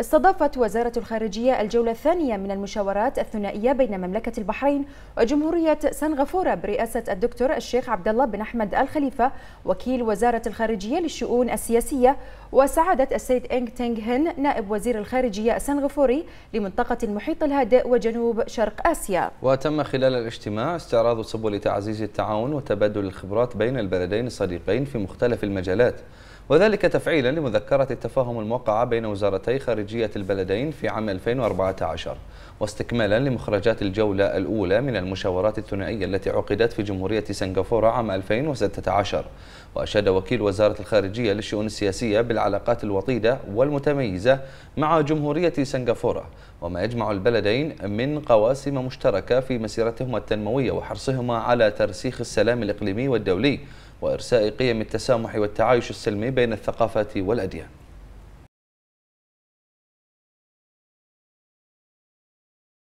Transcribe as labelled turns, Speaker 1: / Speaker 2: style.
Speaker 1: استضافت وزارة الخارجية الجولة الثانية من المشاورات الثنائية بين مملكة البحرين وجمهورية سنغافورة برئاسة الدكتور الشيخ عبد الله بن أحمد الخليفة وكيل وزارة الخارجية للشؤون السياسية وسعادة السيد إنغ تينغ هن نائب وزير الخارجية السنغافوري لمنطقة المحيط الهادئ وجنوب شرق آسيا
Speaker 2: وتم خلال الاجتماع استعراض سبل تعزيز التعاون وتبادل الخبرات بين البلدين الصديقين في مختلف المجالات وذلك تفعيلا لمذكرة التفاهم الموقعة بين وزارتي خارجية البلدين في عام 2014 واستكمالا لمخرجات الجولة الأولى من المشاورات الثنائية التي عقدت في جمهورية سنغافورة عام 2016 وأشاد وكيل وزارة الخارجية للشؤون السياسية بالعلاقات الوطيدة والمتميزة مع جمهورية سنغافورة وما يجمع البلدين من قواسم مشتركة في مسيرتهما التنموية وحرصهما على ترسيخ السلام الإقليمي والدولي وإرساء قيم التسامح والتعايش السلمي بين الثقافات والأديان